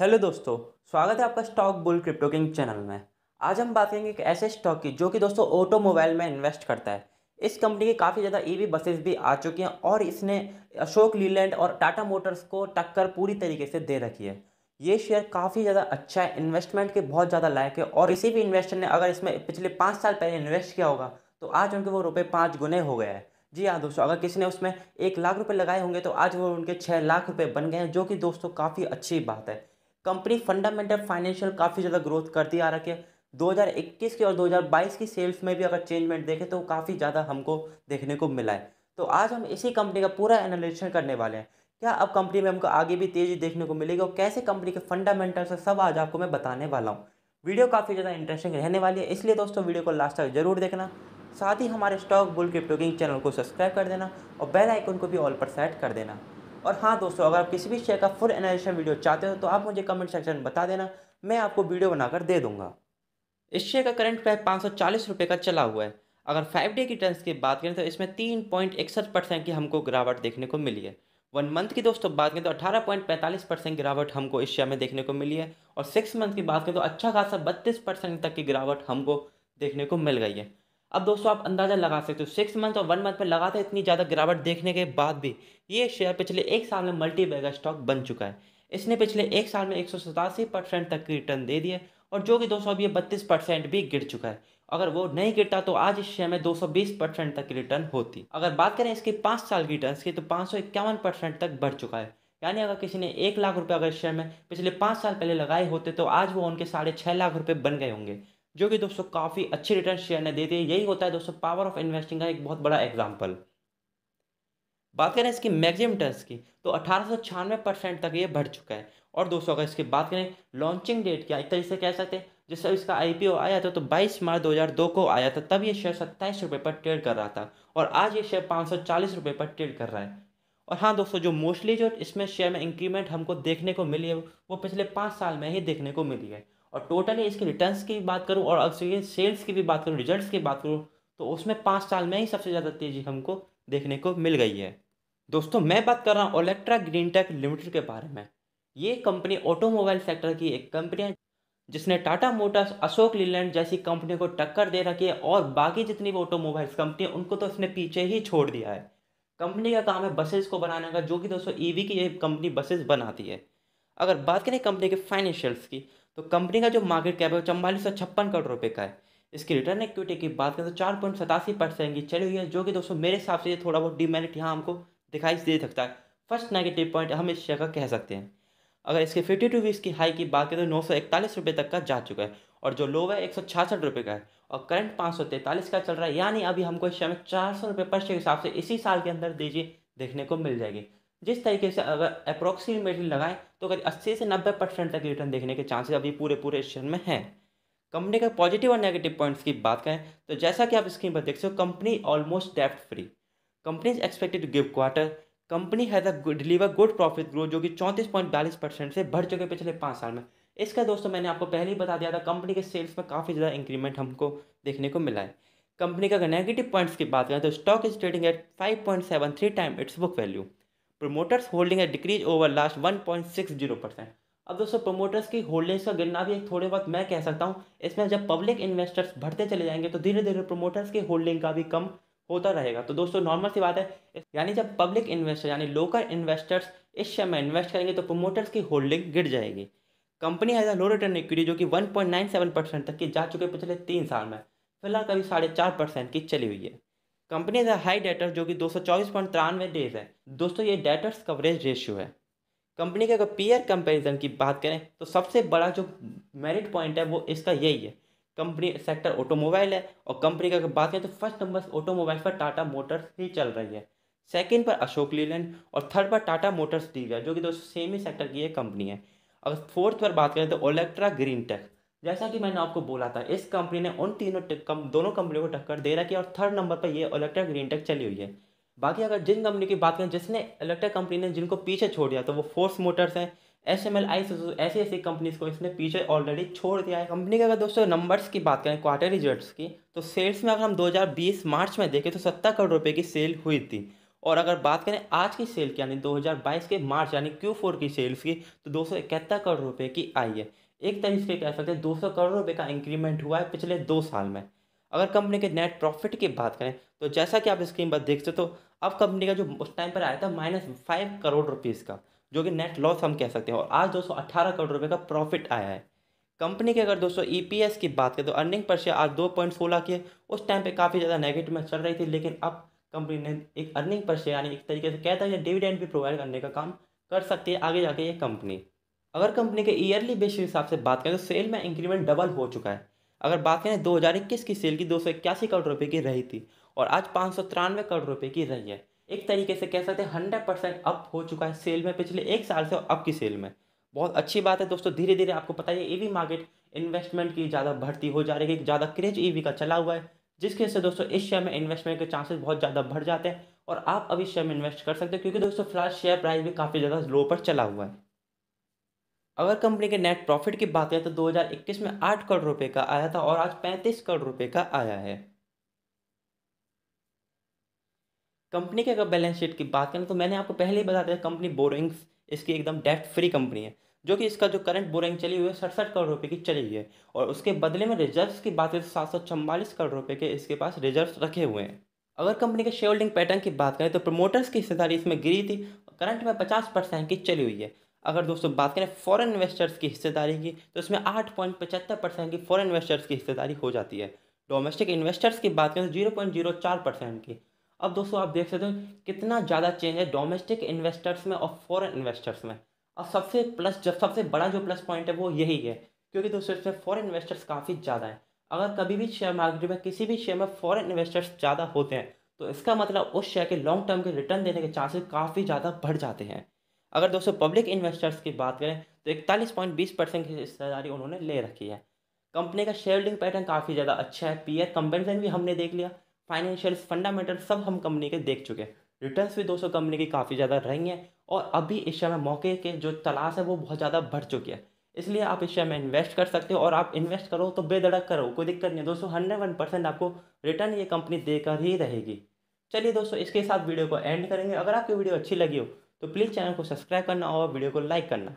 hello दोस्तों स्वागत है आपका stock bull crypto king channel में आज हम बात करेंगे एक ऐसे स्टॉक की जो कि दोस्तों ऑटोमोबाइल में इन्वेस्ट करता है इस कंपनी की काफ़ी ज़्यादा ईवी बसेस भी आ चुकी हैं और इसने अशोक लीलैंड और टाटा मोटर्स को टक्कर पूरी तरीके से दे रखी है ये शेयर काफ़ी ज़्यादा अच्छा है इन्वेस्टमेंट के बहुत ज़्यादा लायक है और किसी भी इन्वेस्टर ने अगर इसमें पिछले पाँच साल पहले इन्वेस्ट किया होगा तो आज उनके वो रुपये पाँच गुने हो गए हैं जी हाँ दोस्तों अगर किसी ने उसमें एक लाख रुपये लगाए होंगे तो आज वो उनके छः लाख रुपये बन गए हैं जो कि दोस्तों काफ़ी अच्छी बात है कंपनी फंडामेंटल फाइनेंशियल काफ़ी ज़्यादा ग्रोथ करती आ रखी है 2021 की और 2022 की सेल्स में भी अगर चेंजमेंट देखें तो काफ़ी ज़्यादा हमको देखने को मिला है तो आज हम इसी कंपनी का पूरा एनालिसिस करने वाले हैं क्या अब कंपनी में हमको आगे भी तेज़ी देखने को मिलेगी और कैसे कंपनी के फंडामेंटल से सब आज आपको मैं बताने वाला हूँ वीडियो काफ़ी ज़्यादा इंटरेस्टिंग रहने वाली है इसलिए दोस्तों वीडियो को लास्ट तक जरूर देखना साथ ही हमारे स्टॉक बुल क्रिप्टो चैनल को सब्सक्राइब कर देना और बेल आइकन को भी ऑल पर सेट कर देना और हाँ दोस्तों अगर आप किसी भी शेयर का फुल एनालिसिस वीडियो चाहते हो तो आप मुझे कमेंट सेक्शन में बता देना मैं आपको वीडियो बनाकर दे दूंगा इस शेयर का करंट प्राइस पाँच सौ चालीस रुपये का चला हुआ है अगर फाइव डे की टर्न्स की बात करें तो इसमें तीन पॉइंट इकसठ परसेंट की हमको गिरावट देखने को मिली है वन मंथ की दोस्तों बात करें तो अठारह पॉइंट पैंतालीस परसेंट गिरावट हमको इस शेयर में देखने को मिली है और सिक्स मंथ की बात करें तो अच्छा खासा बत्तीस परसेंट तक की गिरावट हमको देखने को मिल गई है अब दोस्तों आप अंदाज़ा लगा सकते हो सिक्स मंथ और वन मंथ में था इतनी ज़्यादा गिरावट देखने के बाद भी ये शेयर पिछले एक साल में मल्टी बैगर स्टॉक बन चुका है इसने पिछले एक साल में एक परसेंट तक की रिटर्न दे दी है और जो कि दोस्तों अभी ये बत्तीस परसेंट भी गिर चुका है अगर वो नहीं गिरता तो आज इस शेयर में 220 परसेंट तक की रिटर्न होती अगर बात करें इसके पाँच साल की रिटर्न की तो पाँच परसेंट तक बढ़ चुका है यानी अगर किसी ने एक लाख रुपये अगर शेयर में पिछले पाँच साल पहले लगाए होते तो आज वो उनके साढ़े छः लाख रुपये बन गए होंगे जो कि दोस्तों काफ़ी अच्छे रिटर्न शेयर ने देते हैं यही होता है दोस्तों पावर ऑफ इन्वेस्टिंग का एक बहुत बड़ा एग्जाम्पल बात करें इसकी मैक्सिमम रिटर्न की तो अठारह परसेंट तक ये बढ़ चुका है और दोस्तों अगर इसकी बात करें लॉन्चिंग डेट क्या एक तरीके से कह सकते हैं जिससे इसका आईपीओ आया था तो 22 मार्च 2002 को आया था तब ये शेयर सत्ताईस रुपये पर ट्रेड कर रहा था और आज ये शेयर पाँच सौ चालीस पर ट्रेड कर रहा है और हाँ दोस्तों जो मोस्टली जो इसमें शेयर में इंक्रीमेंट हमको देखने को मिली है वो पिछले पाँच साल में ही देखने को मिली है और टोटली इसके रिटर्न्स की बात करूँ और अब ये सेल्स की भी बात करूँ रिजल्ट्स की बात करूँ तो उसमें पाँच साल में ही सबसे ज़्यादा तेज़ी हमको देखने को मिल गई है दोस्तों मैं बात कर रहा हूँ ओलेक्ट्रा ग्रीन टेक लिमिटेड के बारे में ये कंपनी ऑटोमोबाइल सेक्टर की एक कंपनी है जिसने टाटा मोटर्स अशोक लीलैंड जैसी कंपनी को टक्कर दे रखी है और बाकी जितनी भी ऑटोमोबाइल्स कंपनी है उनको तो इसने पीछे ही छोड़ दिया है कंपनी का काम है बसेस को बनाने का जो कि दोस्तों ईवी e की ये कंपनी बसेस बनाती है अगर बात करें कंपनी के फाइनेंशियल्स की तो कंपनी का जो मार्केट कैप है चौवालीस सौ छप्पन करोड़ रुपये का है इसकी रिटर्न इक्विटी की बात करें तो चार पॉइंट सतासी परसेंट की चली हुई है जो कि दोस्तों मेरे हिसाब से थोड़ा बहुत डीमेरिट यहाँ हमको दिखाई दे सकता है फर्स्ट नेगेटिव पॉइंट हम इस शेयर का कह सकते हैं अगर इसके फिफ्टी टू वीक्स की हाई की बात करें तो नौ सौ इकतालीस रुपये तक का जा चुका है और जो लो है एक सौ छियासठ रुपये का है और करंट पाँच सौ तैंतालीस का चल रहा है यानी अभी हमको इस शेयर में चार सौ रुपये पर शेयर हिसाब से इसी साल के अंदर दीजिए देखने को मिल जाएगी जिस तरीके से अगर अप्रोक्सीमेटली लगाएं तो करीब अस्सी से नब्बे परसेंट तक रिटर्न देखने के चांसेस अभी पूरे पूरे एशियन में हैं कंपनी का पॉजिटिव और नेगेटिव पॉइंट्स की बात करें तो जैसा कि आप स्क्रीन पर देख सकते हो कंपनी ऑलमोस्ट डेफ्ट free company is expected to give quarter company has deliver good profit growth जो कि चौंतीस पॉइंट बयालीस परसेंट से बढ़ चुके पिछले पाँच साल में इसका दोस्तों मैंने आपको पहले ही बता दिया था कंपनी के सेल्स में काफ़ी ज़्यादा इंक्रीमेंट हमको देखने को मिला है कंपनी का अगर नेगेटिव पॉइंट्स की बात करें तो stock is trading at five point seven three time its book value promoters holding है decrease over last one point six zero percent अब दोस्तों प्रोमोटर्स की होल्डिंग्स का गिरना भी एक थोड़े बहुत मैं कह सकता हूँ इसमें जब पब्लिक इन्वेस्टर्स बढ़ते चले जाएंगे तो धीरे धीरे प्रोमोटर्स की होल्डिंग का भी कम होता रहेगा तो दोस्तों नॉर्मल सी बात है यानी जब पब्लिक इन्वेस्टर यानी लोकल इन्वेस्टर्स इस शेयर में इन्वेस्ट करेंगे तो प्रोमोटर्स की होल्डिंग गिर जाएगी company has low return equity जो कि 1.97 परसेंट तक की जा चुके पिछले तीन साल में फिलहाल कभी साढ़े चार परसेंट की चली हुई है कंपनी है हाई डेटर्स जो कि दो सौ चौबीस पॉइंट तिरानवे डेज है दोस्तों ये डेटर्स कवरेज रेशियो है कंपनी के अगर पीयर कंपैरिजन की बात करें तो सबसे बड़ा जो मेरिट पॉइंट है वो इसका यही है कंपनी सेक्टर ऑटोमोबाइल है और कंपनी की अगर बात करें तो फर्स्ट नंबर ऑटोमोबाइल पर टाटा मोटर्स ही चल रही है सेकेंड पर अशोक लीलैंड और थर्ड पर टाटा मोटर्स दी जो कि दोस्तों सेम ही सेक्टर की एक कंपनी है अगर फोर्थ पर बात करें तो ओलेक्ट्रा ग्रीन टेक जैसा कि मैंने आपको बोला था इस कंपनी ने उन तीनों कम, दोनों कंपनियों को टक्कर दे रखी है और थर्ड नंबर पर ये इलेक्ट्रा ग्रीन टेक चली हुई है बाकी अगर जिन कंपनी की बात करें जिसने इलेक्ट्रा कंपनी ने जिनको पीछे छोड़ दिया तो वो फोर्स मोटर्स हैं एस एम एल आई ऐसी ऐसी कंपनीज को इसने पीछे ऑलरेडी छोड़ दिया है कंपनी के अगर दोस्तों नंबर्स की बात करें क्वार्टर रिजल्ट्स की तो सेल्स में अगर हम 2020 मार्च में देखें तो सत्तर करोड़ रुपए की सेल हुई थी और अगर बात करें आज की सेल की यानी 2022 के मार्च यानी क्यू फोर की सेल्स की तो दो करोड़ रुपये की आई है एक तरीके से कह सकते हैं दो सौ करोड़ रुपये का इंक्रीमेंट हुआ है पिछले दो साल में अगर कंपनी के नेट प्रॉफिट की बात करें तो जैसा कि आप स्क्रीन पर देख सकते हो तो अब कंपनी का जो उस टाइम पर आया था माइनस फाइव करोड़ रुपीज़ का जो कि नेट लॉस हम कह सकते हैं और आज दो सौ अट्ठारह करोड़ रुपये का प्रॉफिट आया है कंपनी के अगर दोस्तों एस e की बात करें तो अर्निंग पर शेयर आज दो पॉइंट सोलह की है उस टाइम पे काफ़ी ज़्यादा नेगेटिव में चल रही थी लेकिन अब कंपनी ने एक अर्निंग पर शेयर यानी एक तरीके से कहता है डिविडेंड भी प्रोवाइड करने का काम कर सकती है आगे जाके ये कंपनी अगर कंपनी के ईयरली बेस के हिसाब से बात करें तो सेल में इंक्रीमेंट डबल हो चुका है अगर बात करें दो हज़ार इक्कीस की सेल की दो सौ इक्यासी करोड़ रुपये की रही थी और आज पाँच सौ तिरानवे करोड़ रुपये की रही है एक तरीके से कह सकते हैं हंड्रेड परसेंट अप हो चुका है सेल में पिछले एक साल से अब की सेल में बहुत अच्छी बात है दोस्तों धीरे धीरे आपको पता है ईवी मार्केट इन्वेस्टमेंट की ज़्यादा भर्ती हो जा रही है ज़्यादा क्रेज ईवी e का चला हुआ है जिसके से दोस्तों इस शेयर में इन्वेस्टमेंट के चांसेस बहुत ज़्यादा बढ़ जाते हैं और आप अब इस शेयर में इन्वेस्ट कर सकते हो क्योंकि दोस्तों फिलहाल शेयर प्राइस भी काफ़ी ज़्यादा लो पर चला हुआ है अगर कंपनी के नेट प्रॉफिट की बात करें तो 2021 में 8 करोड़ रुपए का आया था और आज 35 करोड़ रुपए का आया है कंपनी के अगर बैलेंस शीट की बात करें तो मैंने आपको पहले ही बता दिया कंपनी बोरिंग्स इसकी एकदम डेट फ्री कंपनी है जो कि इसका जो करंट बोरिंग चली हुई है सड़सठ करोड़ रुपए की चली हुई है और उसके बदले में रिजर्व्स की बात करें तो सात सौ करोड़ रुपए के इसके पास रिजर्व्स रखे हुए हैं अगर कंपनी के शेयर होल्डिंग पैटर्न की बात करें तो प्रमोटर्स की हिस्सेदारी इसमें गिरी थी करंट में पचास परसेंट की चली हुई है अगर दोस्तों बात करें फॉरेन इन्वेस्टर्स की हिस्सेदारी की तो इसमें आठ पॉइंट पचहत्तर परसेंट की फॉरेन इन्वेस्टर्स की हिस्सेदारी हो जाती है डोमेस्टिक इन्वेस्टर्स की बात करें तो जीरो पॉइंट जीरो चार परसेंट की अब दोस्तों आप देख सकते हो कितना ज़्यादा चेंज है डोमेस्टिक इन्वेस्टर्स में और फॉरेन इन्वेस्टर्स में और सबसे प्लस जब सबसे बड़ा जो प्लस पॉइंट है वो यही है क्योंकि दोस्तों इसमें फ़ॉरन इन्वेस्टर्स काफ़ी ज़्यादा हैं अगर कभी भी शेयर मार्केट में किसी भी शेयर में फॉरन इन्वेस्टर्स ज़्यादा होते हैं तो इसका मतलब उस शेयर के लॉन्ग टर्म के रिटर्न देने के चांसेस काफ़ी ज़्यादा बढ़ जाते हैं अगर दोस्तों पब्लिक इन्वेस्टर्स की बात करें तो इकतालीस पॉइंट बीस परसेंट की हिस्सेदारी उन्होंने ले रखी है कंपनी का शेयर होल्डिंग पैटर्न काफ़ी ज़्यादा अच्छा है पी एर कंपेरिजन भी हमने देख लिया फाइनेंशियल फंडामेंटल सब हम कंपनी के देख चुके हैं रिटर्न्स भी दोस्तों कंपनी की काफ़ी ज़्यादा रही हैं और अभी इस समय मौके के जो तलाश है वो बहुत ज़्यादा बढ़ चुकी है इसलिए आप इस शेयर में इन्वेस्ट कर सकते हो और आप इन्वेस्ट करो तो बेधड़क करो कोई दिक्कत नहीं है दोस्तों हंड्रेड वन परसेंट आपको रिटर्न ये कंपनी देकर ही रहेगी चलिए दोस्तों इसके साथ वीडियो को एंड करेंगे अगर आपकी वीडियो अच्छी लगी हो तो प्लीज़ चैनल को सब्सक्राइब करना और वीडियो को लाइक करना